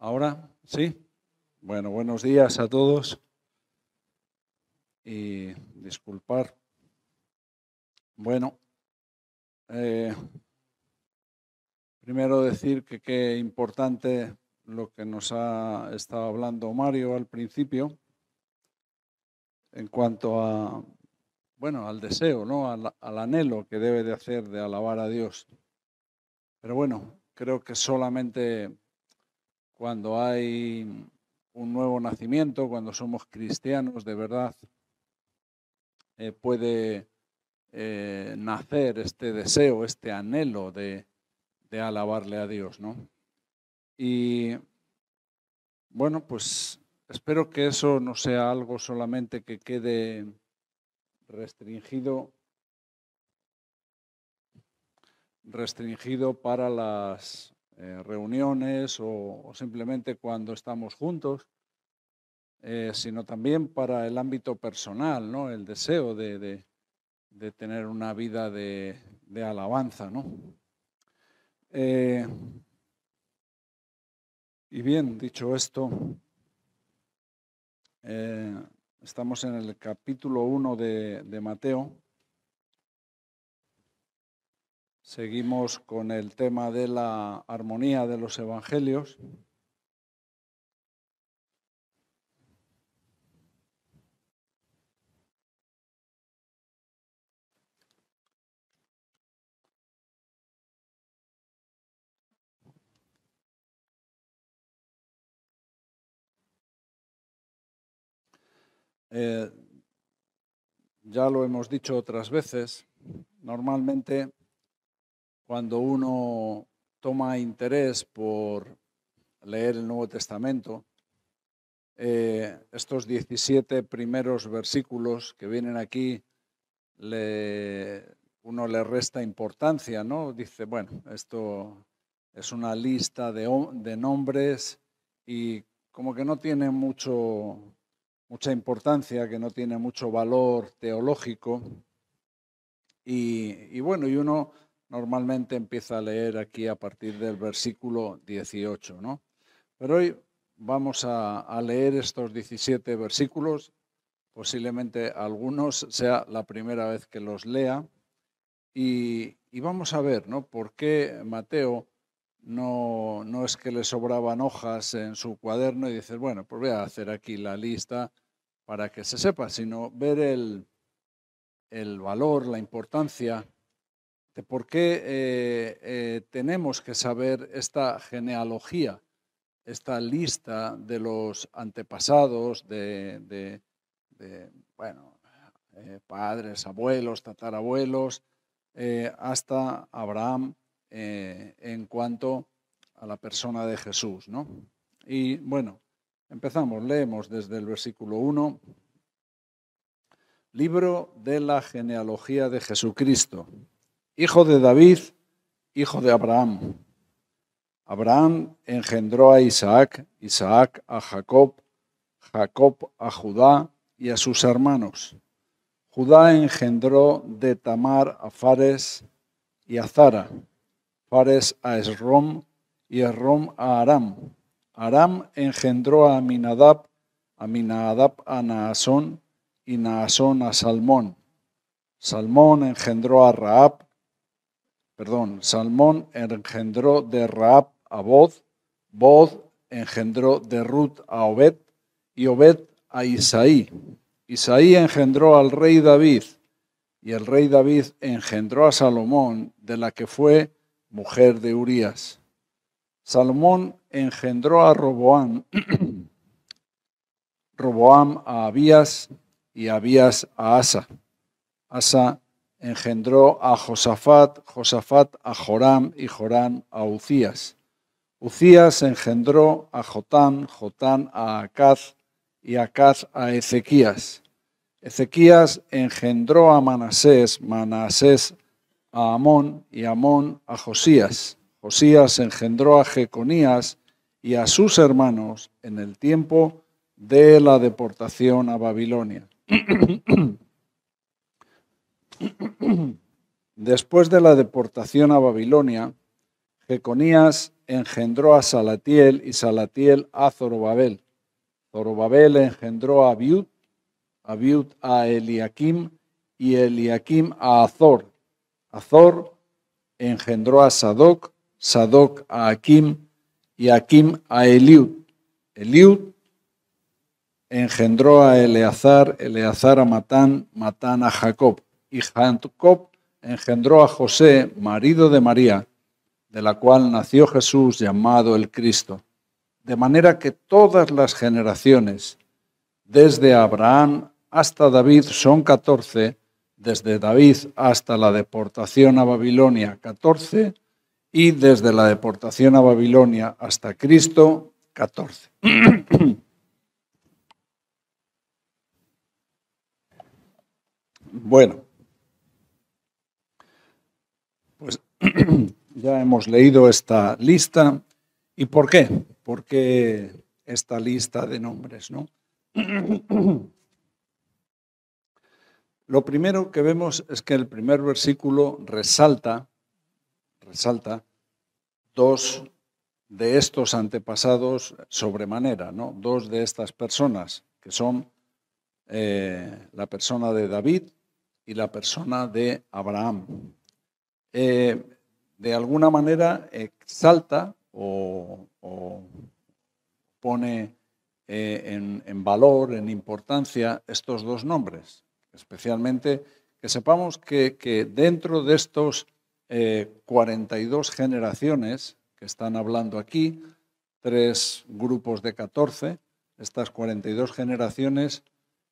Ahora, ¿sí? Bueno, buenos días a todos. Y disculpar. Bueno, eh, primero decir que qué importante lo que nos ha estado hablando Mario al principio en cuanto a, bueno, al deseo, ¿no? Al, anhelo que debe de hacer de alabar a Dios. Pero bueno, creo que solamente cuando hay un nuevo nacimiento, cuando somos cristianos de verdad, eh, puede eh, nacer este deseo, este anhelo de, de alabarle a Dios, ¿no? Y bueno, pues espero que eso no sea algo solamente que quede restringido restringido para las eh, reuniones o, simplemente cuando estamos juntos, eh, sino también para el ámbito personal, ¿no? El deseo de, de, tener una vida de, de alabanza, ¿no? Eh, y bien, dicho esto, eh, estamos en el capítulo 1 de, Mateo. Seguimos con el tema de la armonía de los evangelios. Eh, ya lo hemos dicho otras veces, normalmente cuando uno toma interés por leer el Nuevo Testamento, eh, estos 17 primeros versículos que vienen aquí, uno le resta importancia, ¿no? Dice, bueno, esto es una lista de nombres y como que no tiene mucho, mucha importancia, que no tiene mucho valor teológico. Y, bueno, y uno normalmente empieza a leer aquí a partir del versículo 18, ¿no? Pero hoy vamos a, leer estos 17 versículos, posiblemente algunos sea la primera vez que los lea, y, vamos a ver, ¿no? ¿Por qué Mateo no, no es que le sobraban hojas en su cuaderno y dice, bueno, pues voy a hacer aquí la lista para que se sepa, sino ver el, valor, la importancia de por qué eh, eh, tenemos que saber esta genealogía, esta lista de los antepasados, de, bueno, eh, padres, abuelos, tatarabuelos, hasta Abraham en cuanto a la persona de Jesús, ¿no? Y bueno, Empezamos, leemos desde el versículo 1. Libro de la genealogía de Jesucristo, hijo de David, hijo de Abraham. Abraham engendró a Isaac, Isaac a Jacob, Jacob a Judá y a sus hermanos. Judá engendró de Tamar a Fares y a Zara, Fares a Esrom y Esrom a Aram. Aram engendró a Aminadab, Aminadab a Naasón y Naasón a Salmón. Salmón engendró a Raab, perdón, Salmón engendró de Raab a Bod, Bod engendró de Ruth a Obed y Obed a Isaí. Isaí engendró al rey David y el rey David engendró a Salomón, de la que fue mujer de Urías. Salomón engendró a Roboam, Roboam a Abías y Abías a Asa. Asa engendró a Josafat, Josafat a Joram y Joram a Ucías. Ucías engendró a Jotán, Jotán a Acaz y Acaz a Ezequías. Ezequías engendró a Manasés, Manasés a Amón y Amón a Josías. Josías engendró a Jeconías y a sus hermanos en el tiempo de la deportación a Babilonia. Después de la deportación a Babilonia, Jeconías engendró a Salatiel y Salatiel a Zorobabel. Zorobabel engendró a Abiud, Abiud a Eliakim y Eliakim a Azor. Azor engendró a Sadoc Sadoc a Akim y Akim a Eliud. Eliud engendró a Eleazar, Eleazar a Matán, Matán a Jacob. Y Jacob engendró a José, marido de María, de la cual nació Jesús llamado el Cristo. De manera que todas las generaciones, desde Abraham hasta David, son catorce, desde David hasta la deportación a Babilonia, catorce, y desde la deportación a Babilonia hasta Cristo, 14. Bueno, pues ya hemos leído esta lista. ¿Y por qué? ¿Por qué esta lista de nombres? ¿no? Lo primero que vemos es que el primer versículo resalta resalta dos de estos antepasados sobremanera, dos de estas personas, que son eh, la persona de David y la persona de Abraham. Eh, de alguna manera exalta o, pone eh, en, valor, en importancia, estos dos nombres, especialmente que sepamos que, que, dentro de estos eh, y 42 generaciones que están hablando aquí, tres grupos de 14, estas 42 generaciones,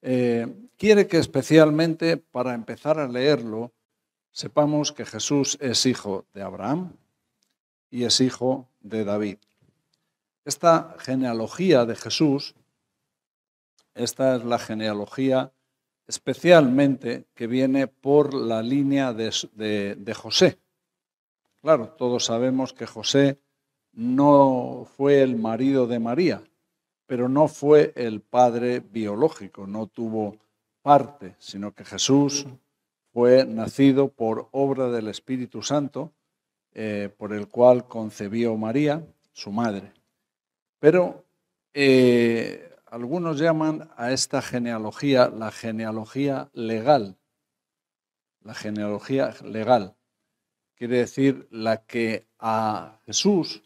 eh, quiere que especialmente para empezar a leerlo sepamos que Jesús es hijo de Abraham y es hijo de David. Esta genealogía de Jesús, esta es la genealogía especialmente que viene por la línea de José. Claro, todos sabemos que José no fue el marido de María, pero no fue el padre biológico, no tuvo parte, sino que Jesús fue nacido por obra del Espíritu Santo, eh, por el cual concebió María, su madre. Pero eh, algunos llaman a esta genealogía la genealogía legal, la genealogía legal quiere decir la que a Jesús,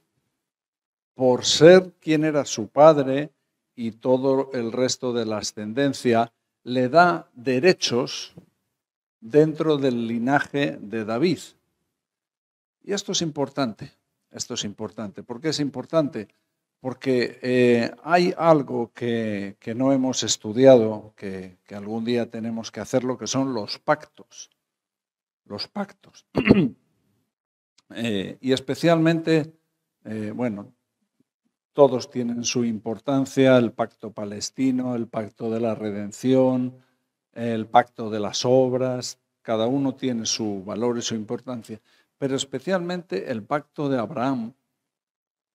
por ser quien era su padre y todo el resto de la ascendencia, le da derechos dentro del linaje de David. Y esto es importante, esto es importante. ¿Por qué es importante? Porque eh, hay algo que, no hemos estudiado, que, que algún día tenemos que hacerlo, que son los pactos. Los pactos. Eh, y especialmente, eh, bueno, todos tienen su importancia, el pacto palestino, el pacto de la redención, el pacto de las obras, cada uno tiene su valor y su importancia, pero especialmente el pacto de Abraham,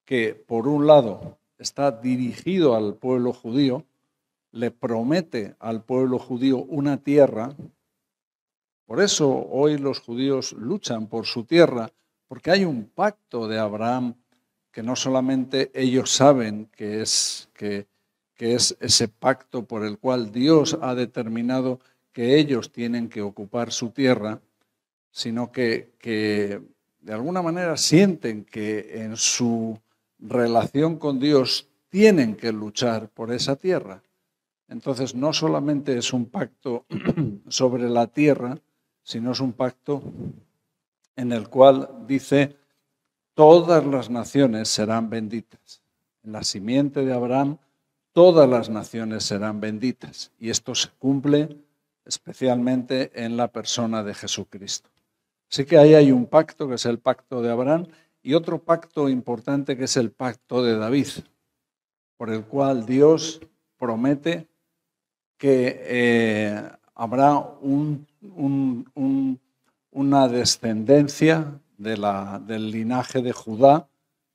que por un lado está dirigido al pueblo judío, le promete al pueblo judío una tierra, por eso hoy los judíos luchan por su tierra, porque hay un pacto de Abraham que no solamente ellos saben que es, que, es ese pacto por el cual Dios ha determinado que ellos tienen que ocupar su tierra, sino que, que de alguna manera sienten que en su relación con Dios tienen que luchar por esa tierra. Entonces no solamente es un pacto sobre la tierra, sino es un pacto en el cual dice, todas las naciones serán benditas. En la simiente de Abraham, todas las naciones serán benditas. Y esto se cumple especialmente en la persona de Jesucristo. Así que ahí hay un pacto que es el pacto de Abraham y otro pacto importante que es el pacto de David, por el cual Dios promete que eh, habrá un una descendencia del linaje de Judá,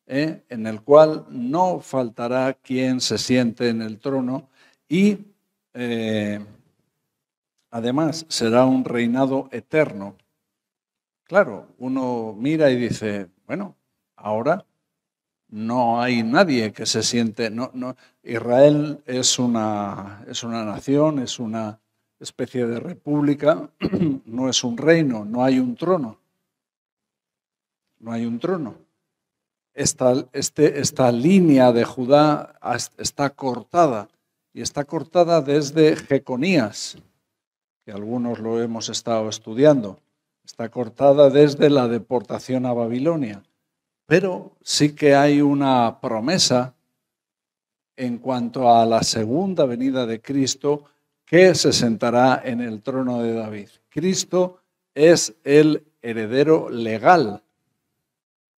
¿eh? en el cual no faltará quien se siente en el trono y eh, además será un reinado eterno. Claro, uno mira y dice, bueno, ahora no hay nadie que se siente. No, no, Israel es una, es una nación, es una especie de república, no es un reino, no hay un trono. No hay un trono. Esta, este, esta línea de Judá está cortada y está cortada desde Jeconías, que algunos lo hemos estado estudiando. Está cortada desde la deportación a Babilonia. Pero sí que hay una promesa en cuanto a la segunda venida de Cristo que se sentará en el trono de David. Cristo es el heredero legal,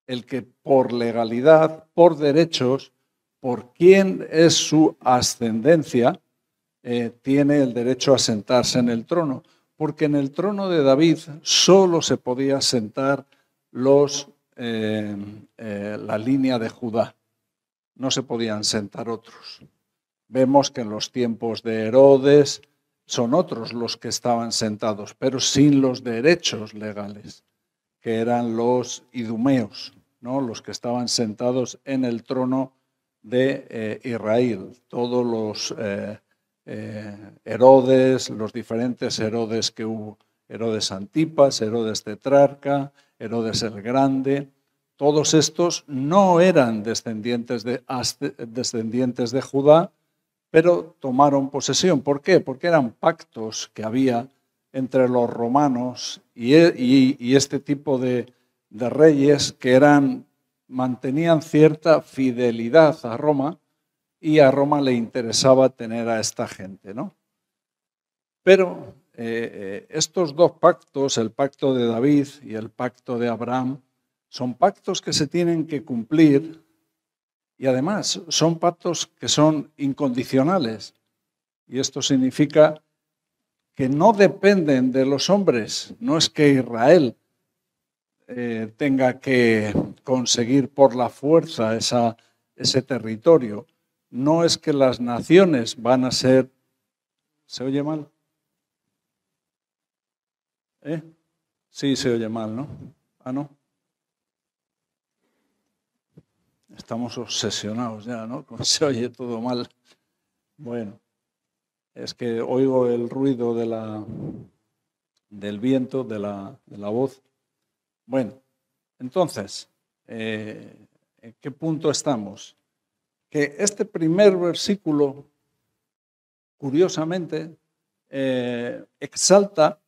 el que por legalidad, por derechos, por quien es su ascendencia, eh, tiene el derecho a sentarse en el trono, porque en el trono de David solo se podía sentar los, eh, eh, la línea de Judá, no se podían sentar otros. Vemos que en los tiempos de Herodes son otros los que estaban sentados, pero sin los derechos legales, que eran los idumeos, ¿no? los que estaban sentados en el trono de eh, Israel. Todos los eh, eh, Herodes, los diferentes Herodes que hubo, Herodes Antipas, Herodes Tetrarca, Herodes el Grande, todos estos no eran descendientes de, descendientes de Judá, pero tomaron posesión. ¿Por qué? Porque eran pactos que había entre los romanos y, e, este tipo de, reyes que eran, mantenían cierta fidelidad a Roma y a Roma le interesaba tener a esta gente. ¿no? Pero eh, eh, estos dos pactos, el pacto de David y el pacto de Abraham, son pactos que se tienen que cumplir y además son pactos que son incondicionales. Y esto significa que no dependen de los hombres. No es que Israel eh, tenga que conseguir por la fuerza esa, ese territorio. No es que las naciones van a ser... ¿Se oye mal? ¿Eh? Sí, se oye mal, ¿no? Ah, no. Estamos obsesionados ya, ¿no? Como se oye todo mal. Bueno, es que oigo el ruido de la, del viento, de la, voz. Bueno, entonces, eh, ¿en qué punto estamos? Que este primer versículo, curiosamente, eh, exalta,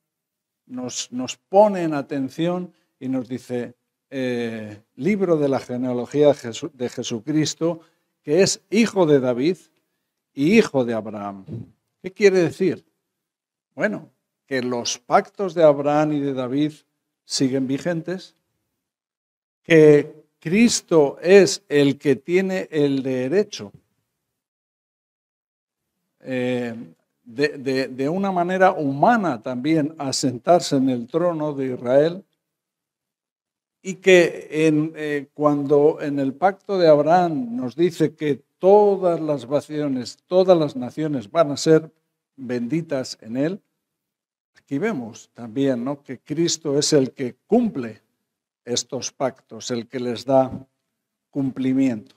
nos, nos pone en atención y nos dice, eh, libro de la genealogía de Jesucristo, que es hijo de David y hijo de Abraham. ¿Qué quiere decir? Bueno, que los pactos de Abraham y de David siguen vigentes, que Cristo es el que tiene el derecho eh, de, de, de, una manera humana también a sentarse en el trono de Israel y que eh, cuando en el pacto de Abraham nos dice que todas las naciones, todas las naciones van a ser benditas en él, aquí vemos también que Cristo es el que cumple estos pactos, el que les da cumplimiento.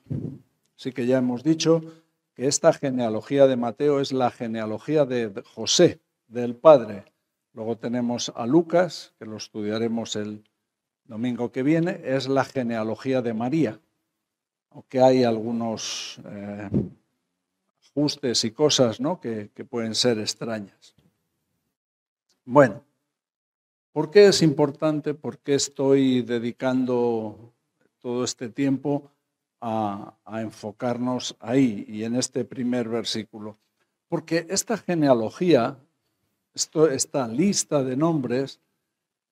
Así que ya hemos dicho que esta genealogía de Mateo es la genealogía de José, del Padre. Luego tenemos a Lucas, que lo estudiaremos el domingo que viene, es la genealogía de María, aunque hay algunos eh, ajustes y cosas ¿no? que, pueden ser extrañas. Bueno, ¿por qué es importante? ¿Por qué estoy dedicando todo este tiempo a, enfocarnos ahí y en este primer versículo. Porque esta genealogía, esta lista de nombres,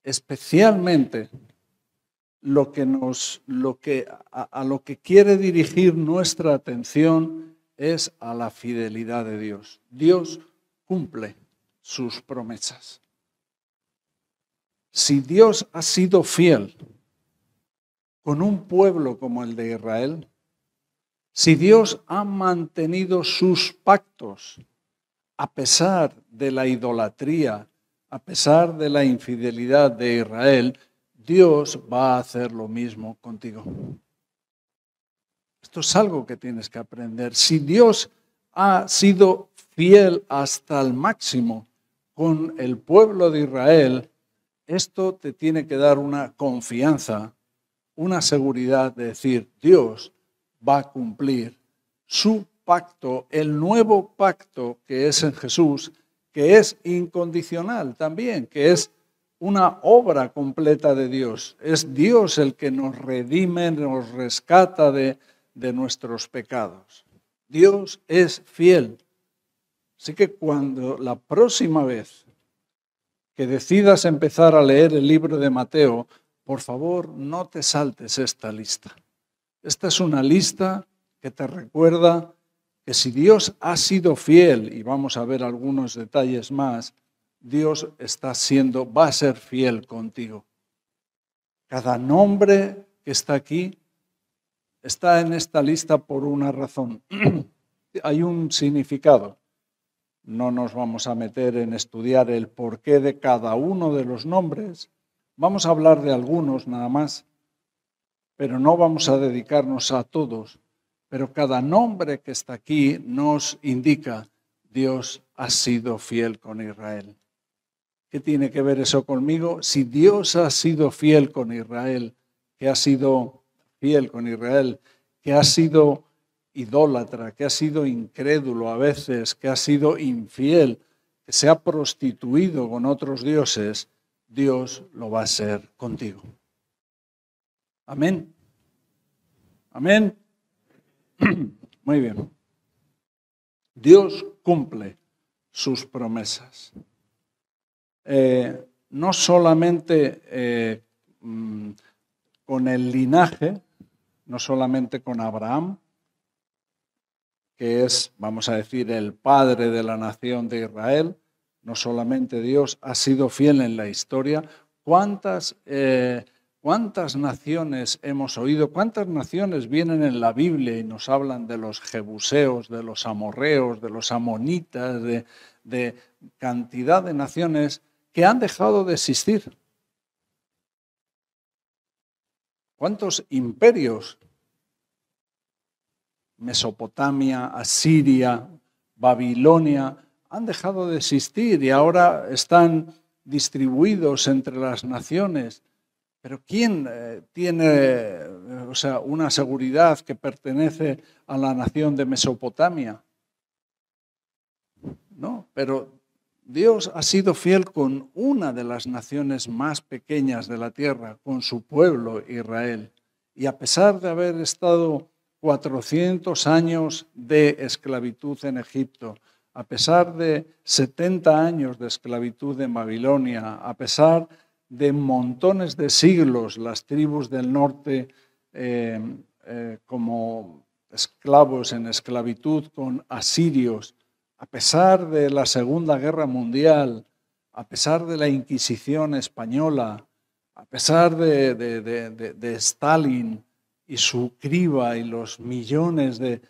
especialmente lo que a lo que quiere dirigir nuestra atención es a la fidelidad de Dios. Dios cumple sus promesas. Si Dios ha sido fiel con un pueblo como el de Israel, si Dios ha mantenido sus pactos a pesar de la idolatría, a pesar de la infidelidad de Israel, Dios va a hacer lo mismo contigo. Esto es algo que tienes que aprender. Si Dios ha sido fiel hasta el máximo con el pueblo de Israel, esto te tiene que dar una confianza, una seguridad de decir, Dios va a cumplir su pacto, el nuevo pacto que es en Jesús, que es incondicional también, que es una obra completa de Dios. Es Dios el que nos redime, nos rescata de, de nuestros pecados. Dios es fiel. Así que cuando la próxima vez que decidas empezar a leer el libro de Mateo, por favor no te saltes esta lista. Esta es una lista que te recuerda que si Dios ha sido fiel, y vamos a ver algunos detalles más, Dios está siendo, va a ser fiel contigo. Cada nombre que está aquí está en esta lista por una razón. Hay un significado. No nos vamos a meter en estudiar el porqué de cada uno de los nombres. Vamos a hablar de algunos nada más, pero no vamos a dedicarnos a todos. Pero cada nombre que está aquí nos indica Dios ha sido fiel con Israel. ¿Qué tiene que ver eso conmigo? Si Dios ha sido fiel con Israel, que ha sido fiel con Israel, que ha sido idólatra, que ha sido incrédulo a veces, que ha sido infiel, que se ha prostituido con otros dioses, Dios lo va a hacer contigo. Amén. Amén. Muy bien. Dios cumple sus promesas. Eh, no solamente eh, mm, con el linaje, no solamente con Abraham, que es, vamos a decir, el padre de la nación de Israel, no solamente Dios ha sido fiel en la historia, ¿cuántas, eh, cuántas naciones hemos oído, cuántas naciones vienen en la Biblia y nos hablan de los jebuseos, de los amorreos, de los amonitas, de cantidad de naciones que han dejado de existir. ¿Cuántos imperios? Mesopotamia, Asiria, Babilonia, han dejado de existir y ahora están distribuidos entre las naciones. Pero ¿quién eh, tiene una seguridad que pertenece a la nación de Mesopotamia? No, pero Dios ha sido fiel con una de las naciones más pequeñas de la tierra, con su pueblo Israel. Y a pesar de haber estado 400 años de esclavitud en Egipto, a pesar de 70 años de esclavitud en Babilonia, a pesar de montones de siglos las tribus del norte eh, eh, como esclavos en esclavitud con asirios, a pesar de la Segunda Guerra Mundial, a pesar de la Inquisición española, a pesar de, Stalin y su criba y los millones de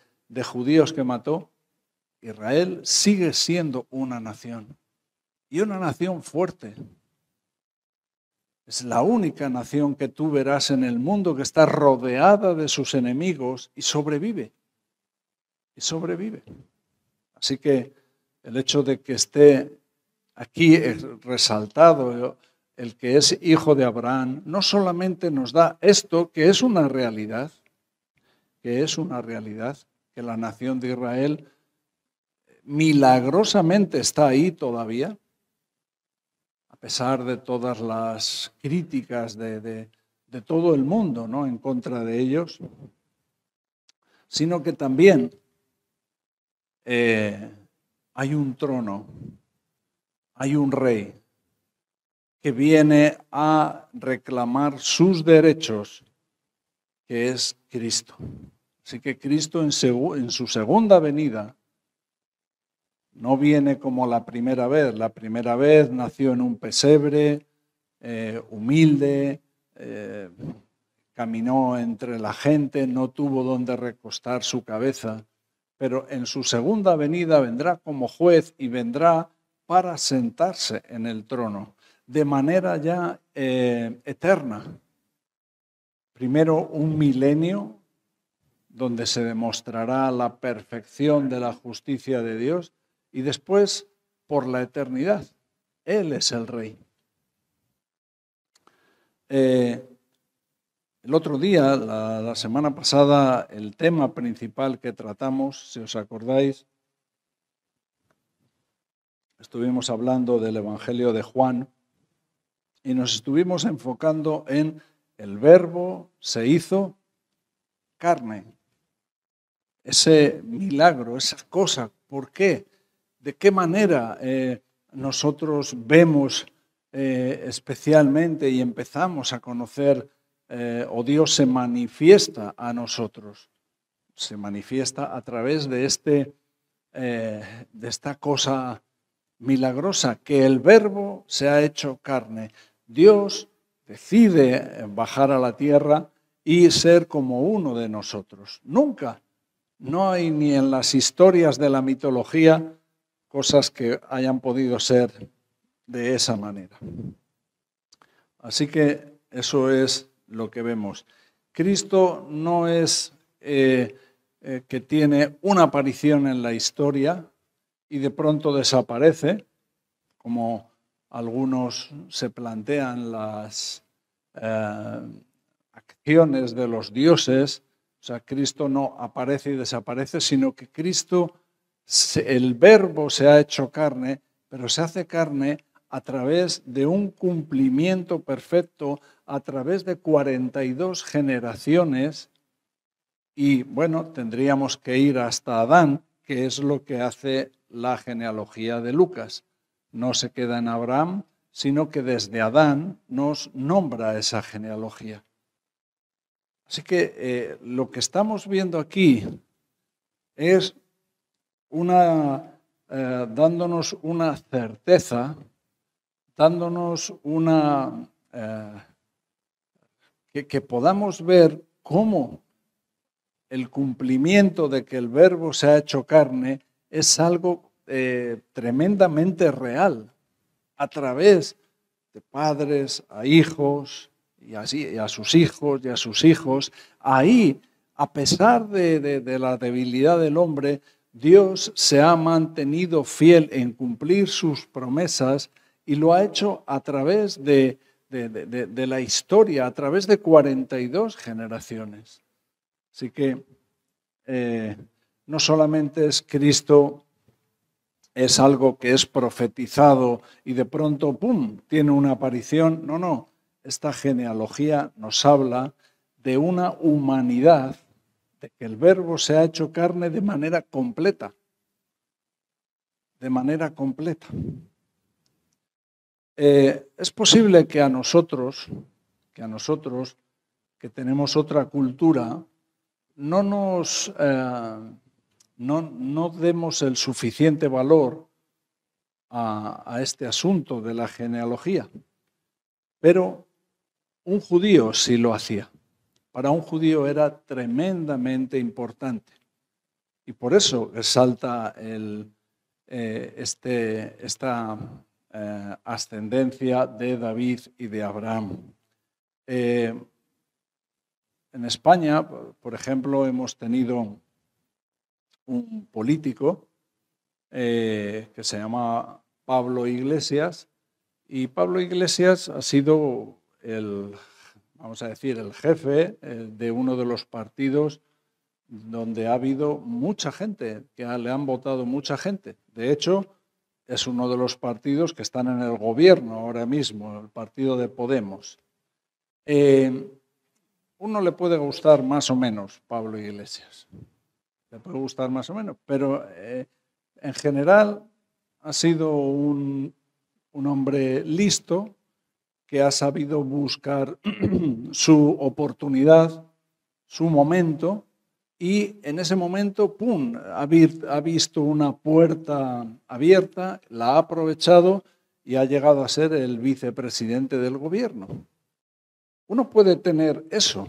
judíos que mató, Israel sigue siendo una nación y una nación fuerte. Es la única nación que tú verás en el mundo que está rodeada de sus enemigos y sobrevive. Y sobrevive. Así que el hecho de que esté aquí resaltado ¿eh? el que es hijo de Abraham, no solamente nos da esto, que es una realidad, que es una realidad, que la nación de Israel milagrosamente está ahí todavía, a pesar de todas las críticas de, todo el mundo ¿no? en contra de ellos, sino que también eh, hay un trono, hay un rey que viene a reclamar sus derechos, que es Cristo. Así que Cristo en, su segunda venida no viene como la primera vez. La primera vez nació en un pesebre, eh, humilde, eh, caminó entre la gente, no tuvo donde recostar su cabeza pero en su segunda venida vendrá como juez y vendrá para sentarse en el trono de manera ya eh, eterna. Primero un milenio donde se demostrará la perfección de la justicia de Dios y después por la eternidad. Él es el rey. Eh, el otro día, la, semana pasada, el tema principal que tratamos, si os acordáis, estuvimos hablando del Evangelio de Juan y nos estuvimos enfocando en el verbo se hizo carne. Ese milagro, esa cosa, ¿por qué? ¿De qué manera eh, nosotros vemos eh, especialmente y empezamos a conocer eh, o Dios se manifiesta a nosotros, se manifiesta a través de, este, eh, de esta cosa milagrosa, que el verbo se ha hecho carne. Dios decide bajar a la tierra y ser como uno de nosotros. Nunca, no hay ni en las historias de la mitología cosas que hayan podido ser de esa manera. Así que eso es lo que vemos. Cristo no es eh, eh, que tiene una aparición en la historia y de pronto desaparece, como algunos se plantean las eh, acciones de los dioses. O sea, Cristo no aparece y desaparece, sino que Cristo, el verbo se ha hecho carne, pero se hace carne a través de un cumplimiento perfecto a través de 42 generaciones y bueno, tendríamos que ir hasta Adán, que es lo que hace la genealogía de Lucas. No se queda en Abraham, sino que desde Adán nos nombra esa genealogía. Así que eh, lo que estamos viendo aquí es una, eh, dándonos una certeza, dándonos una... Eh, que, podamos ver cómo el cumplimiento de que el verbo se ha hecho carne es algo eh, tremendamente real a través de padres a hijos y, así, a sus hijos y a sus hijos. Ahí, a pesar de la debilidad del hombre, Dios se ha mantenido fiel en cumplir sus promesas y lo ha hecho a través de de, la historia a través de 42 generaciones. Así que eh, no solamente es Cristo, es algo que es profetizado y de pronto, ¡pum!, tiene una aparición. No, no, esta genealogía nos habla de una humanidad, de que el verbo se ha hecho carne de manera completa, de manera completa. Eh, es posible que a nosotros, que a nosotros, que tenemos otra cultura, no nos eh, no, demos el suficiente valor a, este asunto de la genealogía. Pero un judío sí lo hacía. Para un judío era tremendamente importante. Y por eso resalta eh, este, esta eh, ascendencia de David y de Abraham. Eh, en España, por ejemplo, hemos tenido un político eh, que se llama Pablo Iglesias y Pablo Iglesias ha sido el, vamos a decir, el jefe de uno de los partidos donde ha habido mucha gente, que le han votado mucha gente. De hecho, es uno de los partidos que están en el gobierno ahora mismo, el partido de Podemos. Eh, uno le puede gustar más o menos Pablo Iglesias, le puede gustar más o menos, pero eh, en general ha sido un hombre listo que ha sabido buscar su oportunidad, su momento, y en ese momento, ¡pum!, ha visto una puerta abierta, la ha aprovechado y ha llegado a ser el vicepresidente del gobierno. Uno puede tener eso,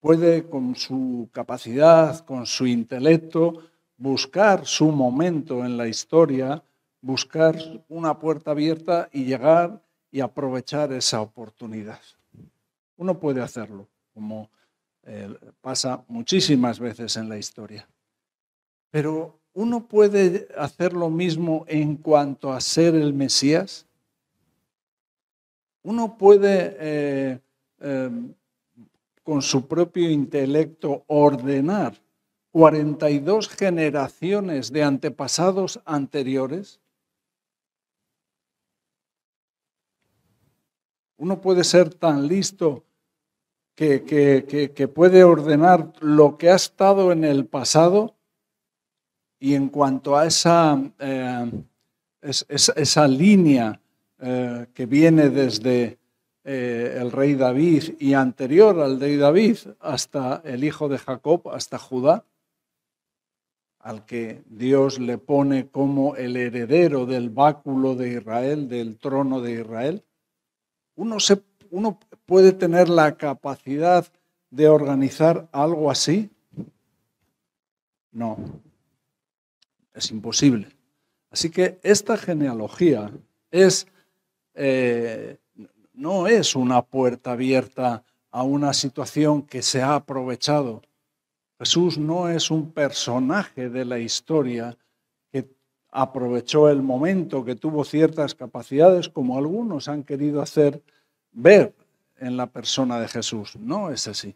puede con su capacidad, con su intelecto, buscar su momento en la historia, buscar una puerta abierta y llegar y aprovechar esa oportunidad. Uno puede hacerlo, como eh, pasa muchísimas veces en la historia. Pero ¿uno puede hacer lo mismo en cuanto a ser el Mesías? ¿Uno puede, eh, em, con su propio intelecto, ordenar 42 generaciones de antepasados anteriores? ¿Uno puede ser tan listo que, puede ordenar lo que ha estado en el pasado y en cuanto a esa, eh, esa línea eh, que viene desde eh, el rey David y anterior al rey David hasta el hijo de Jacob, hasta Judá, al que Dios le pone como el heredero del báculo de Israel, del trono de Israel, uno, se, uno puede tener la capacidad de organizar algo así? No, es imposible. Así que esta genealogía es, eh, no es una puerta abierta a una situación que se ha aprovechado. Jesús no es un personaje de la historia que aprovechó el momento, que tuvo ciertas capacidades, como algunos han querido hacer ver en la persona de Jesús. No es así.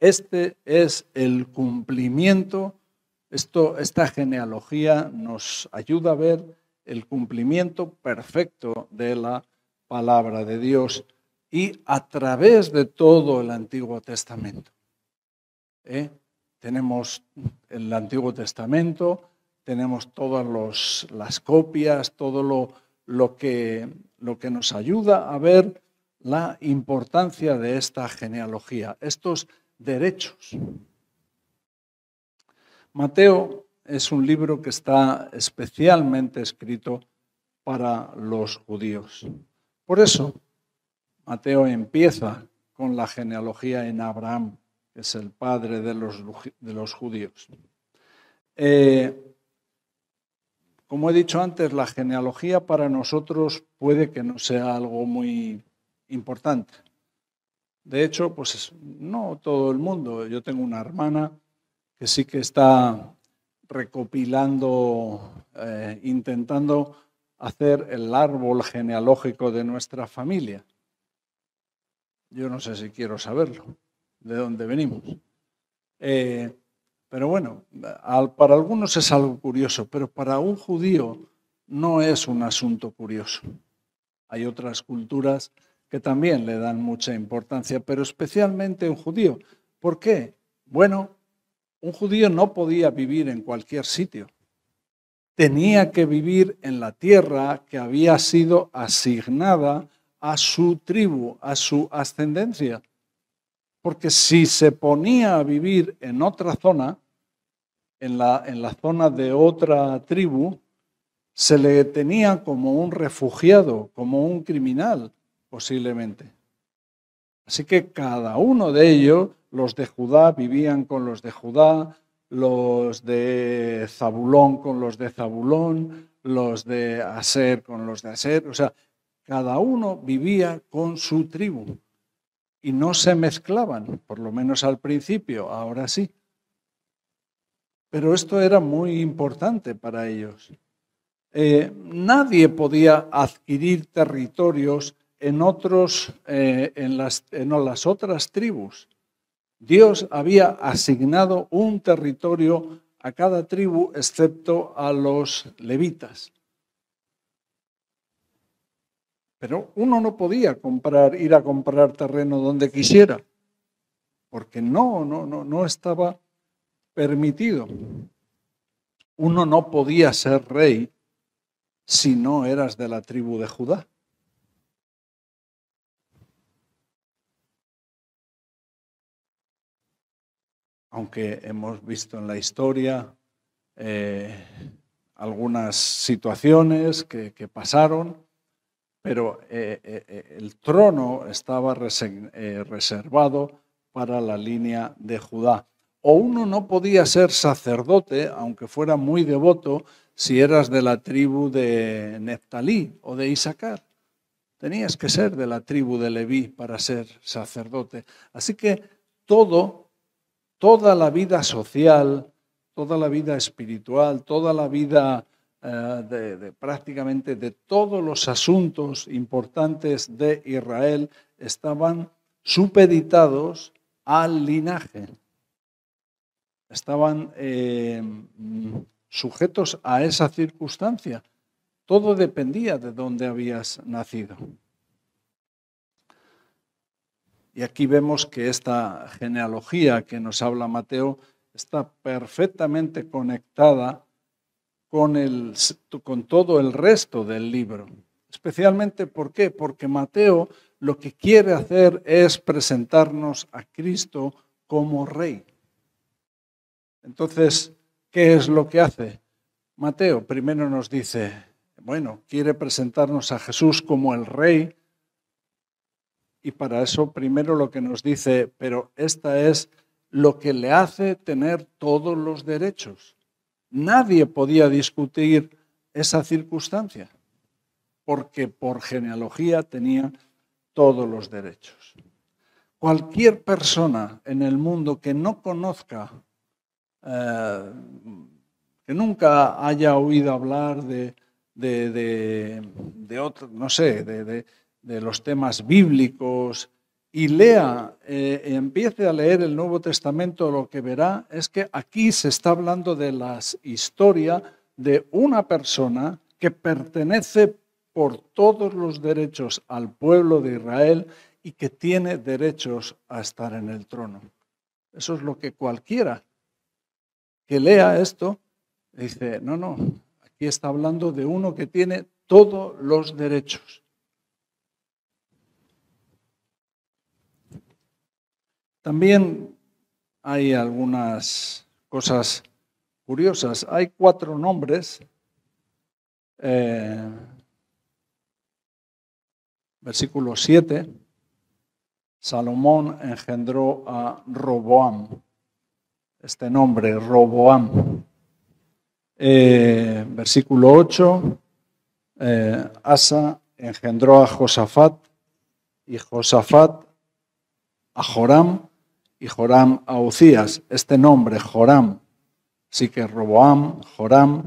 Este es el cumplimiento. Esto, esta genealogía nos ayuda a ver el cumplimiento perfecto de la palabra de Dios y a través de todo el Antiguo Testamento. ¿Eh? Tenemos el Antiguo Testamento, tenemos todas las copias, todo lo, que, lo que nos ayuda a ver la importancia de esta genealogía, estos derechos. Mateo es un libro que está especialmente escrito para los judíos. Por eso, Mateo empieza con la genealogía en Abraham, que es el padre de los, judíos. Eh, como he dicho antes, la genealogía para nosotros puede que no sea algo muy importante. De hecho, pues no todo el mundo. Yo tengo una hermana que sí que está recopilando, eh, intentando hacer el árbol genealógico de nuestra familia. Yo no sé si quiero saberlo, de dónde venimos. Eh, pero bueno, para algunos es algo curioso, pero para un judío no es un asunto curioso. Hay otras culturas también le dan mucha importancia, pero especialmente un judío. ¿Por qué? Bueno, un judío no podía vivir en cualquier sitio. Tenía que vivir en la tierra que había sido asignada a su tribu, a su ascendencia. Porque si se ponía a vivir en otra zona, en la, en la zona de otra tribu, se le tenía como un refugiado, como un criminal, posiblemente. Así que cada uno de ellos, los de Judá vivían con los de Judá, los de Zabulón con los de Zabulón, los de Aser con los de Aser, o sea, cada uno vivía con su tribu y no se mezclaban, por lo menos al principio, ahora sí. Pero esto era muy importante para ellos. Eh, nadie podía adquirir territorios en, otros, eh, en, las, eh, las otras tribus, Dios había asignado un territorio a cada tribu excepto a los levitas. Pero uno no podía comprar, ir a comprar terreno donde quisiera, porque no, no, no, no estaba permitido. Uno no podía ser rey si no eras de la tribu de Judá. aunque hemos visto en la historia eh, algunas situaciones que, pasaron, pero eh, eh, el trono estaba reservado para la línea de Judá. O uno no podía ser sacerdote, aunque fuera muy devoto, si eras de la tribu de Neftalí o de Isaacar. Tenías que ser de la tribu de Leví para ser sacerdote. Así que todo toda la vida social, toda la vida espiritual, toda la vida eh, de, prácticamente de todos los asuntos importantes de Israel estaban supeditados al linaje. Estaban eh, sujetos a esa circunstancia. Todo dependía de dónde habías nacido. Y aquí vemos que esta genealogía que nos habla Mateo está perfectamente conectada con, todo el resto del libro. Especialmente, ¿por qué? Porque Mateo lo que quiere hacer es presentarnos a Cristo como Rey. Entonces, ¿qué es lo que hace? Mateo primero nos dice, bueno, quiere presentarnos a Jesús como el Rey y para eso primero lo que nos dice, pero esta es lo que le hace tener todos los derechos. Nadie podía discutir esa circunstancia, porque por genealogía tenía todos los derechos. Cualquier persona en el mundo que no conozca, eh, que nunca haya oído hablar de, de, de otro, no sé, de, de los temas bíblicos y lea, eh, empiece a leer el Nuevo Testamento, lo que verá es que aquí se está hablando de la historia de una persona que pertenece por todos los derechos al pueblo de Israel y que tiene derechos a estar en el trono. Eso es lo que cualquiera que lea esto dice, no, no, aquí está hablando de uno que tiene todos los derechos. También hay algunas cosas curiosas. Hay cuatro nombres. Eh, versículo 7. Salomón engendró a Roboam. Este nombre, Roboam. Eh, versículo 8. Eh, Asa engendró a Josafat y Josafat a Joram y Joram a Ucías. Este nombre, Joram, sí que Roboam, Joram.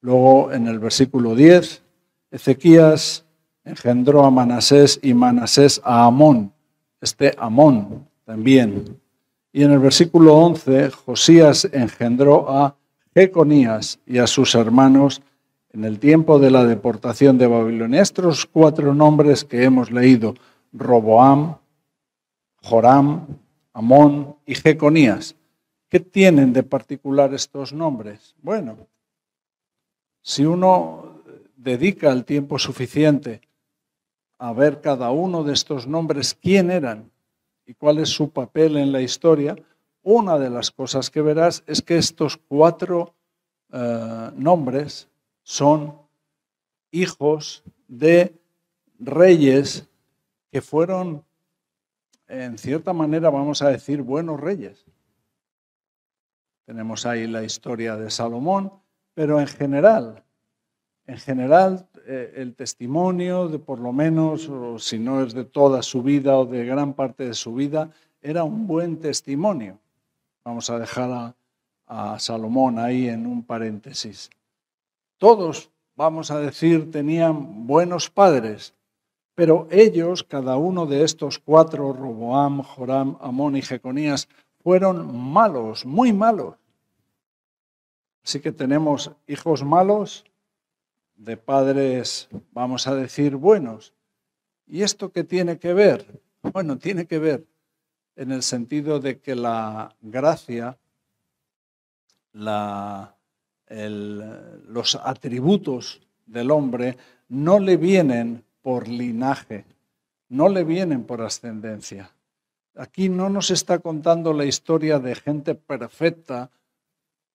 Luego en el versículo 10, Ezequías engendró a Manasés y Manasés a Amón. Este Amón también. Y en el versículo 11, Josías engendró a Jeconías y a sus hermanos en el tiempo de la deportación de Babilonia. Estos cuatro nombres que hemos leído, Roboam, Joram, Amón y Jeconías. ¿Qué tienen de particular estos nombres? Bueno, si uno dedica el tiempo suficiente a ver cada uno de estos nombres, quién eran y cuál es su papel en la historia, una de las cosas que verás es que estos cuatro eh, nombres son hijos de reyes que fueron en cierta manera, vamos a decir, buenos reyes. Tenemos ahí la historia de Salomón, pero en general, en general, eh, el testimonio de por lo menos, o si no es de toda su vida o de gran parte de su vida, era un buen testimonio. Vamos a dejar a, a Salomón ahí en un paréntesis. Todos, vamos a decir, tenían buenos padres, pero ellos, cada uno de estos cuatro, Roboam, Joram, Amón y Jeconías, fueron malos, muy malos. Así que tenemos hijos malos de padres, vamos a decir, buenos. ¿Y esto qué tiene que ver? Bueno, tiene que ver en el sentido de que la gracia, los atributos del hombre no le vienen por linaje, no le vienen por ascendencia. Aquí no nos está contando la historia de gente perfecta,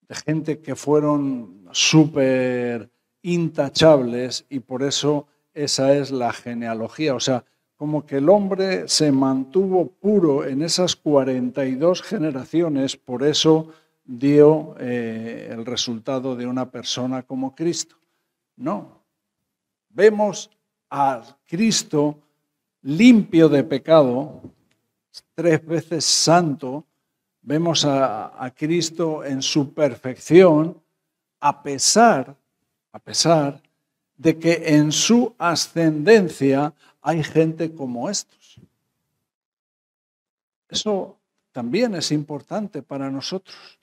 de gente que fueron súper intachables y por eso esa es la genealogía. O sea, como que el hombre se mantuvo puro en esas 42 generaciones, por eso dio eh, el resultado de una persona como Cristo. No. Vemos a Cristo limpio de pecado, tres veces santo, vemos a, Cristo en su perfección, a pesar, a pesar de que en su ascendencia hay gente como estos. Eso también es importante para nosotros,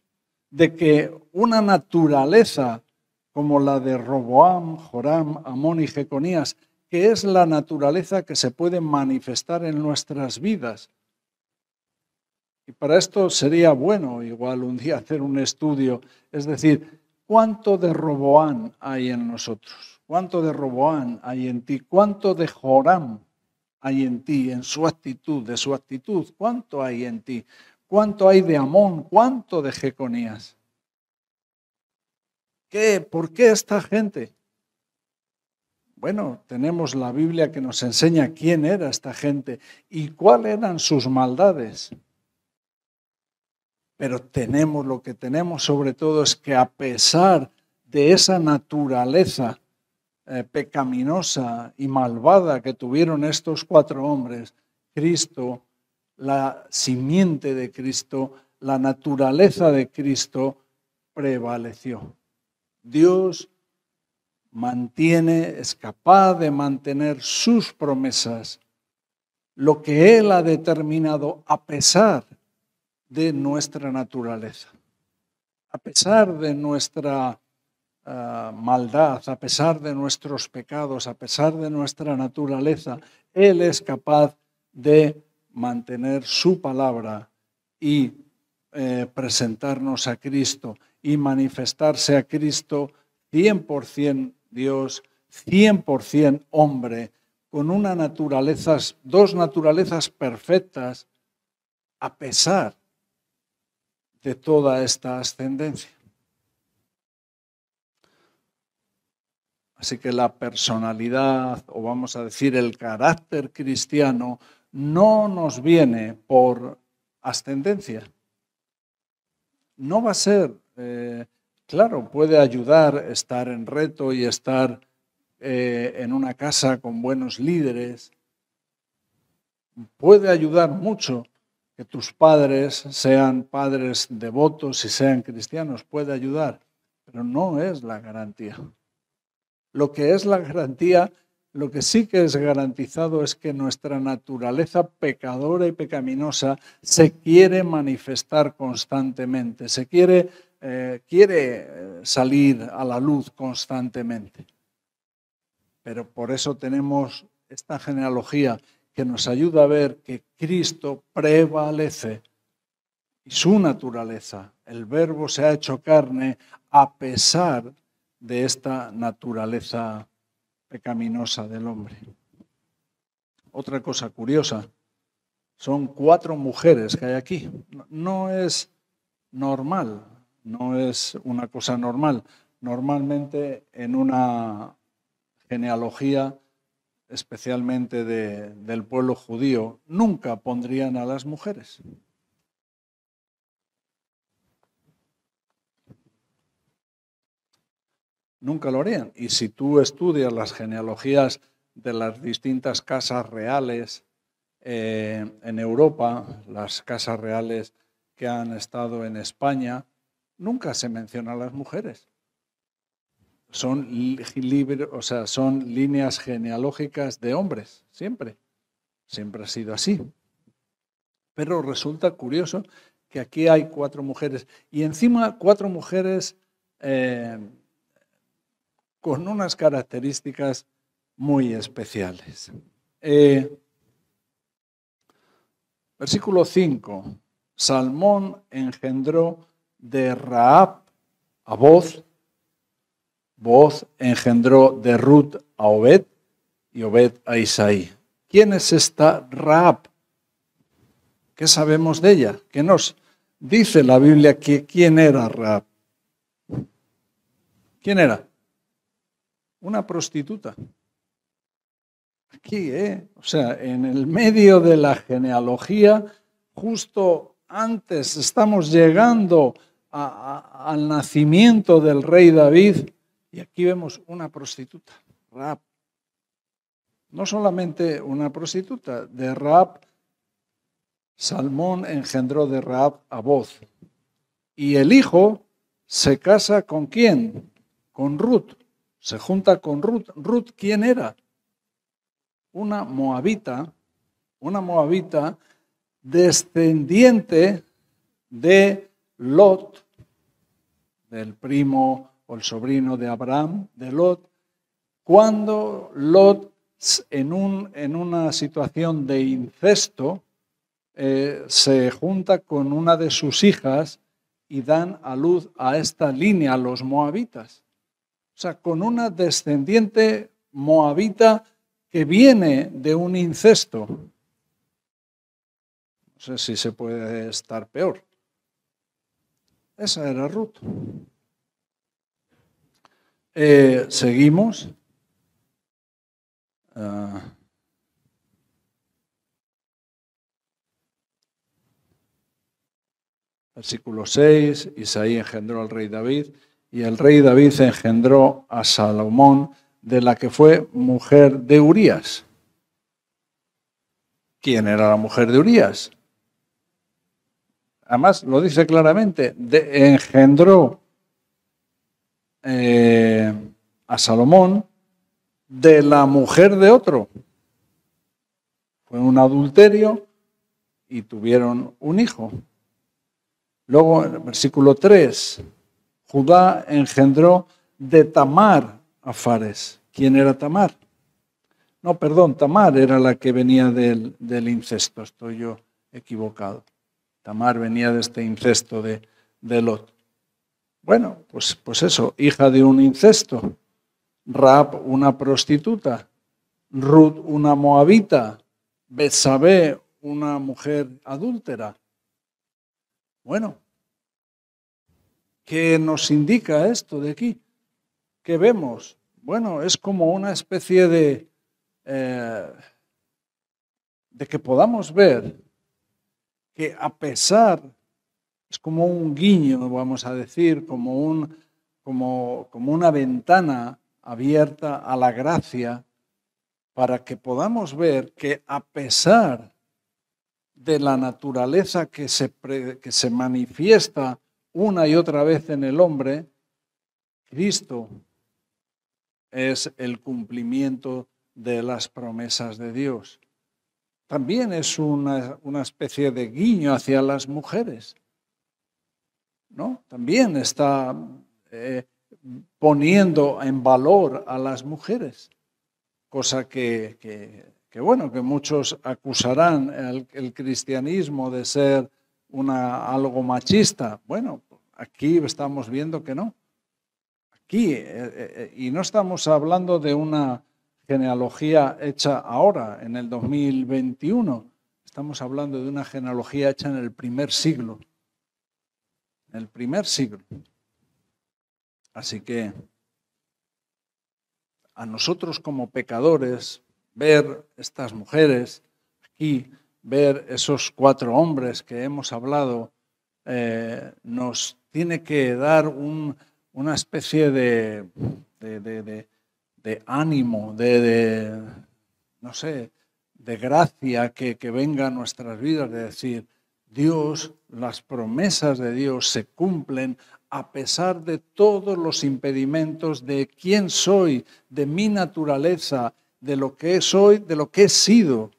de que una naturaleza como la de Roboam, Joram, Amón y Jeconías que es la naturaleza que se puede manifestar en nuestras vidas. Y para esto sería bueno igual un día hacer un estudio, es decir, ¿cuánto de Roboán hay en nosotros? ¿Cuánto de Roboán hay en ti? ¿Cuánto de Joram hay en ti, en su actitud, de su actitud? ¿Cuánto hay en ti? ¿Cuánto hay de Amón? ¿Cuánto de Jeconías? ¿Qué? ¿Por qué esta gente? Bueno, tenemos la Biblia que nos enseña quién era esta gente y cuáles eran sus maldades. Pero tenemos lo que tenemos sobre todo es que a pesar de esa naturaleza eh, pecaminosa y malvada que tuvieron estos cuatro hombres, Cristo, la simiente de Cristo, la naturaleza de Cristo prevaleció. Dios mantiene, es capaz de mantener sus promesas, lo que Él ha determinado a pesar de nuestra naturaleza, a pesar de nuestra ah, maldad, a pesar de nuestros pecados, a pesar de nuestra naturaleza, Él es capaz de mantener su palabra y eh, presentarnos a Cristo y manifestarse a Cristo 100% Dios, 100% hombre, con una naturaleza, dos naturalezas perfectas, a pesar de toda esta ascendencia. Así que la personalidad, o vamos a decir el carácter cristiano, no nos viene por ascendencia. No va a ser eh, Claro, puede ayudar estar en reto y estar eh, en una casa con buenos líderes. Puede ayudar mucho que tus padres sean padres devotos y sean cristianos. Puede ayudar, pero no es la garantía. Lo que es la garantía, lo que sí que es garantizado es que nuestra naturaleza pecadora y pecaminosa se quiere manifestar constantemente, se quiere eh, quiere eh, salir a la luz constantemente. Pero por eso tenemos esta genealogía que nos ayuda a ver que Cristo prevalece y su naturaleza. El verbo se ha hecho carne a pesar de esta naturaleza pecaminosa del hombre. Otra cosa curiosa, son cuatro mujeres que hay aquí. No es normal no es una cosa normal. Normalmente en una genealogía, especialmente del pueblo judío, nunca pondrían a las mujeres. Nunca lo harían. Y si tú estudias las genealogías de las distintas casas reales eh, en Europa, las casas reales que han estado en España, nunca se menciona a las mujeres. Son, líneas genealógicas de hombres, siempre. Siempre ha sido así. Pero resulta curioso que aquí hay cuatro mujeres y encima cuatro mujeres eh, con unas características muy especiales. Eh, versículo 5. Salmón engendró de Raab a Boz, Boz engendró de Ruth a Obed y Obed a Isaí. ¿Quién es esta Raab? ¿Qué sabemos de ella? ¿Qué nos dice la Biblia que quién era Raab? ¿Quién era? Una prostituta. Aquí, ¿eh? O sea, en el medio de la genealogía, justo antes estamos llegando al nacimiento del rey David. Y aquí vemos una prostituta, Raab No solamente una prostituta, de Raab Salmón engendró de Raab a voz Y el hijo se casa con quién? Con Ruth. Se junta con Ruth. ¿Ruth quién era? Una moabita, una moabita descendiente de Lot, del primo o el sobrino de Abraham, de Lot, cuando Lot, en, un, en una situación de incesto, eh, se junta con una de sus hijas y dan a luz a esta línea, a los moabitas. O sea, con una descendiente moabita que viene de un incesto. No sé si se puede estar peor. Esa era Ruth. Eh, seguimos. Ah. versículo 6, Isaí engendró al rey David y el rey David engendró a Salomón, de la que fue mujer de Urías. ¿Quién era la mujer de Urías? además lo dice claramente, engendró eh, a Salomón de la mujer de otro. Fue un adulterio y tuvieron un hijo. Luego, en el versículo 3, Judá engendró de Tamar a Fares. ¿Quién era Tamar? No, perdón, Tamar era la que venía del, del incesto, estoy yo equivocado. Tamar venía de este incesto de, Lot. Bueno, pues, pues eso, hija de un incesto. Rab, una prostituta. Ruth, una moabita. Betsabé, una mujer adúltera. Bueno, ¿qué nos indica esto de aquí? ¿Qué vemos? Bueno, es como una especie de, eh, de que podamos ver que a pesar, es como un guiño, vamos a decir, como, un, como, una ventana abierta a la gracia, para que podamos ver que a pesar de la naturaleza que se manifiesta una y otra vez en el hombre, Cristo es el cumplimiento de las promesas de Dios también es una, especie de guiño hacia las mujeres. ¿no? También está eh, poniendo en valor a las mujeres, cosa que, bueno, que muchos acusarán el, cristianismo de ser una, algo machista. Bueno, aquí estamos viendo que no. Aquí, eh, eh, y no estamos hablando de una genealogía hecha ahora, en el 2021. Estamos hablando de una genealogía hecha en el primer siglo. En el primer siglo. Así que a nosotros como pecadores, ver estas mujeres aquí, ver esos cuatro hombres que hemos hablado, eh, nos tiene que dar una especie de de ánimo, de, no sé, de gracia que, que venga a nuestras vidas, de decir, Dios, las promesas de Dios se cumplen a pesar de todos los impedimentos de quién soy, de mi naturaleza, de lo que soy, de lo que he sido.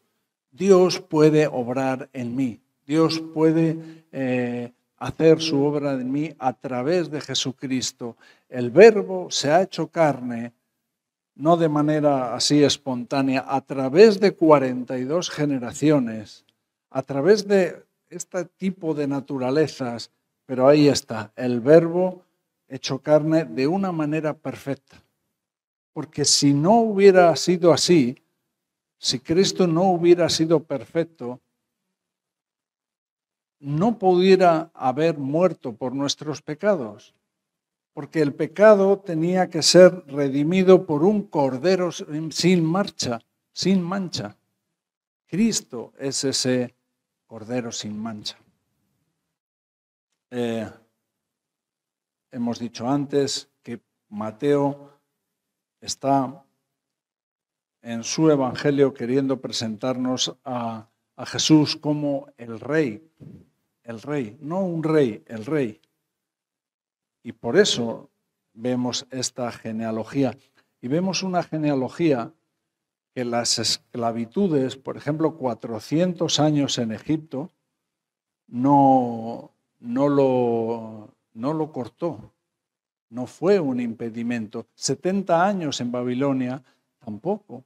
Dios puede obrar en mí. Dios puede eh, hacer su obra en mí a través de Jesucristo. El verbo se ha hecho carne no de manera así espontánea, a través de 42 generaciones, a través de este tipo de naturalezas, pero ahí está, el verbo hecho carne de una manera perfecta. Porque si no hubiera sido así, si Cristo no hubiera sido perfecto, no pudiera haber muerto por nuestros pecados porque el pecado tenía que ser redimido por un cordero sin marcha, sin mancha. Cristo es ese cordero sin mancha. Eh, hemos dicho antes que Mateo está en su evangelio queriendo presentarnos a Jesús como el rey, el rey, no un rey, el rey. Y por eso vemos esta genealogía. Y vemos una genealogía que las esclavitudes, por ejemplo, 400 años en Egipto, no, no, lo, no lo cortó, no fue un impedimento. 70 años en Babilonia tampoco.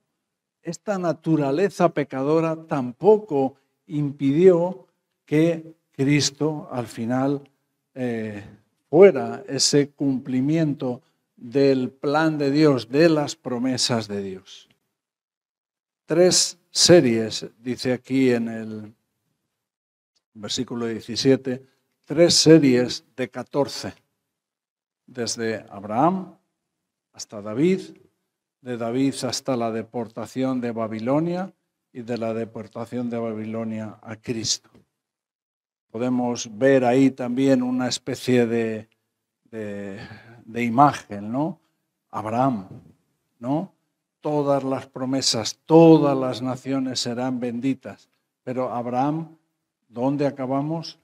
Esta naturaleza pecadora tampoco impidió que Cristo al final eh, fuera ese cumplimiento del plan de Dios, de las promesas de Dios. Tres series, dice aquí en el versículo 17, tres series de 14, desde Abraham hasta David, de David hasta la deportación de Babilonia y de la deportación de Babilonia a Cristo. Podemos ver ahí también una especie de, imagen, ¿no? Abraham, ¿no? Todas las promesas, todas las naciones serán benditas. Pero Abraham, ¿dónde acabamos?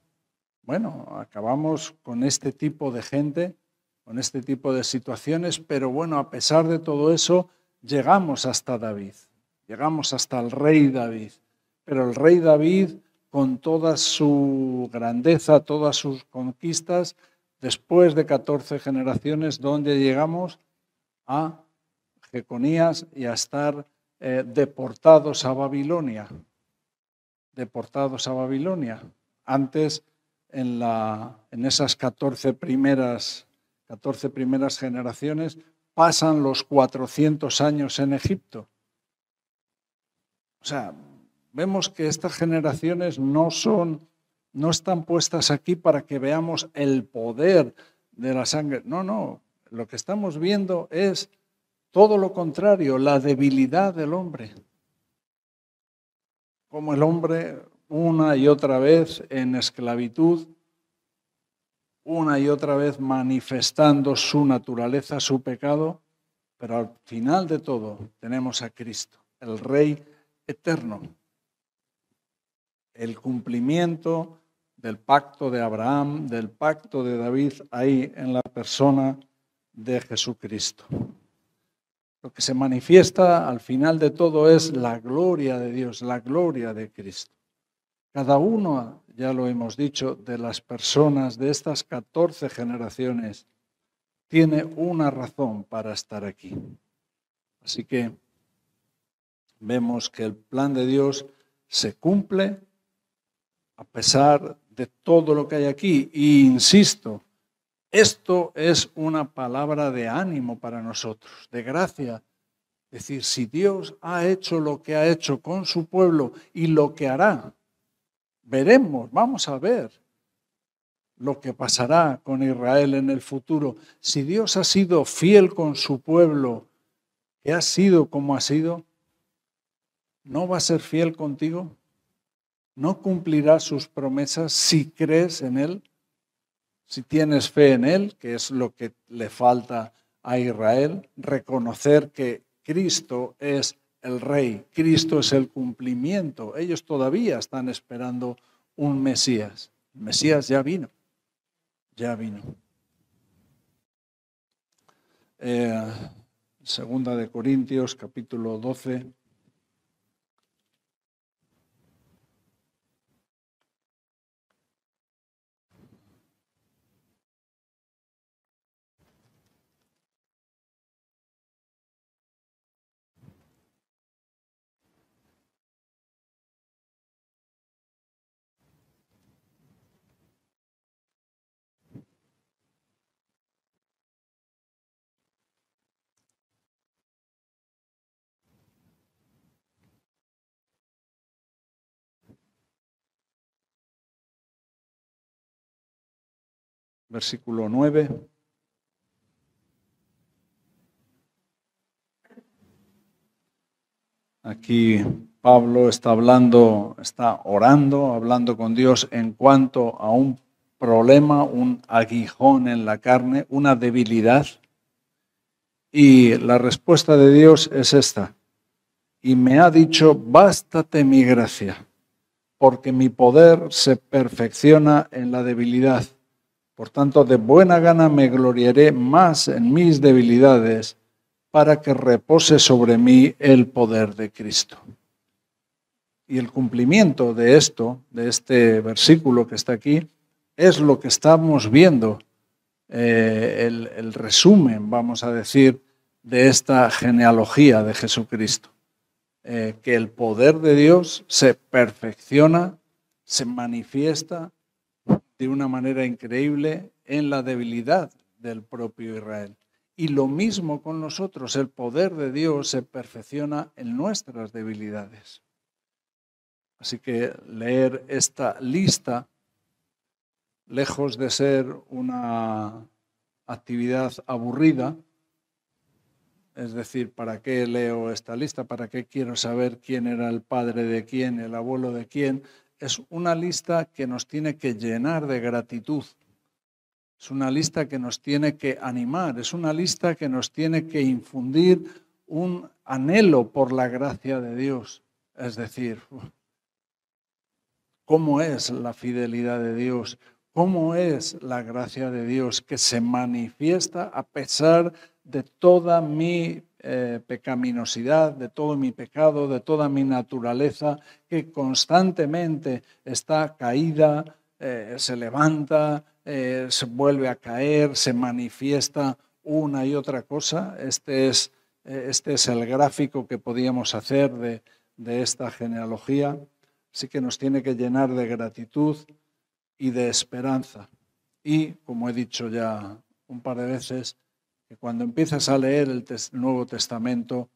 Bueno, acabamos con este tipo de gente, con este tipo de situaciones, pero bueno, a pesar de todo eso, llegamos hasta David, llegamos hasta el rey David. Pero el rey David con toda su grandeza, todas sus conquistas, después de 14 generaciones, donde llegamos a Jeconías y a estar eh, deportados a Babilonia. Deportados a Babilonia. Antes, en, esas 14 primeras, 14 primeras generaciones, pasan los 400 años en Egipto. O sea, vemos que estas generaciones no son, no están puestas aquí para que veamos el poder de la sangre. No, no, lo que estamos viendo es todo lo contrario, la debilidad del hombre. Como el hombre una y otra vez en esclavitud, una y otra vez manifestando su naturaleza, su pecado, pero al final de todo tenemos a Cristo, el Rey eterno, el cumplimiento del pacto de Abraham, del pacto de David, ahí en la persona de Jesucristo. Lo que se manifiesta al final de todo es la gloria de Dios, la gloria de Cristo. Cada uno, ya lo hemos dicho, de las personas de estas 14 generaciones tiene una razón para estar aquí. Así que vemos que el plan de Dios se cumple a pesar de todo lo que hay aquí. Y insisto, esto es una palabra de ánimo para nosotros, de gracia. Es decir, si Dios ha hecho lo que ha hecho con su pueblo y lo que hará, veremos, vamos a ver lo que pasará con Israel en el futuro. Si Dios ha sido fiel con su pueblo, que ha sido como ha sido, ¿no va a ser fiel contigo? no cumplirá sus promesas si crees en Él, si tienes fe en Él, que es lo que le falta a Israel, reconocer que Cristo es el Rey, Cristo es el cumplimiento. Ellos todavía están esperando un Mesías. El Mesías ya vino, ya vino. Eh, segunda de Corintios, capítulo 12. versículo 9. Aquí Pablo está hablando, está orando, hablando con Dios en cuanto a un problema, un aguijón en la carne, una debilidad. Y la respuesta de Dios es esta. Y me ha dicho, bástate mi gracia, porque mi poder se perfecciona en la debilidad. Por tanto, de buena gana me gloriaré más en mis debilidades para que repose sobre mí el poder de Cristo. Y el cumplimiento de esto, de este versículo que está aquí, es lo que estamos viendo, eh, el, resumen, vamos a decir, de esta genealogía de Jesucristo. Eh, que el poder de Dios se perfecciona, se manifiesta de una manera increíble en la debilidad del propio Israel. Y lo mismo con nosotros, el poder de Dios se perfecciona en nuestras debilidades. Así que leer esta lista, lejos de ser una actividad aburrida, es decir, ¿para qué leo esta lista? ¿Para qué quiero saber quién era el padre de quién, el abuelo de quién? es una lista que nos tiene que llenar de gratitud. Es una lista que nos tiene que animar, es una lista que nos tiene que infundir un anhelo por la gracia de Dios. Es decir, ¿cómo es la fidelidad de Dios? ¿Cómo es la gracia de Dios que se manifiesta a pesar de toda mi eh, pecaminosidad, de todo mi pecado, de toda mi naturaleza, que constantemente está caída, eh, se levanta, eh, se vuelve a caer, se manifiesta una y otra cosa. Este es, este es el gráfico que podíamos hacer de, de esta genealogía. Así que nos tiene que llenar de gratitud y de esperanza. Y, como he dicho ya un par de veces, que cuando empiezas a leer el, Nuevo Testamento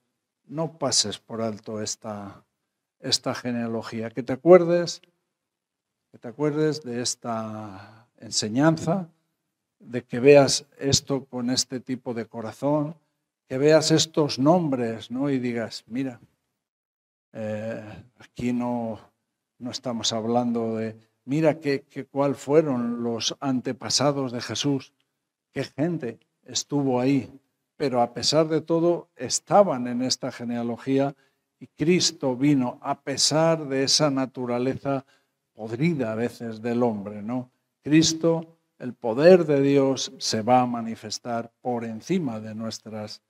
no pases por alto esta, esta genealogía, que te acuerdes, que te acuerdes de esta enseñanza, de que veas esto con este tipo de corazón, que veas estos nombres, ¿no? Y digas, mira, eh, aquí no, no estamos hablando de, mira qué cuál fueron los antepasados de Jesús, qué gente, estuvo ahí, pero a pesar de todo estaban en esta genealogía y Cristo vino a pesar de esa naturaleza podrida a veces del hombre, ¿no? Cristo, el poder de Dios se va a manifestar por encima de nuestras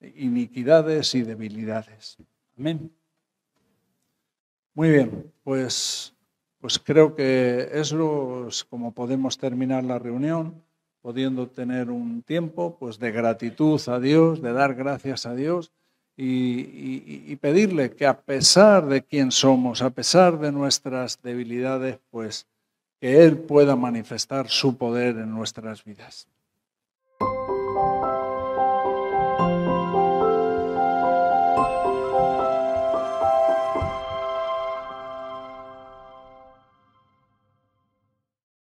iniquidades y debilidades. Amén. Muy bien, pues, pues creo que es como podemos terminar la reunión pudiendo tener un tiempo pues, de gratitud a Dios, de dar gracias a Dios y, pedirle que a pesar de quién somos, a pesar de nuestras debilidades, pues que Él pueda manifestar su poder en nuestras vidas.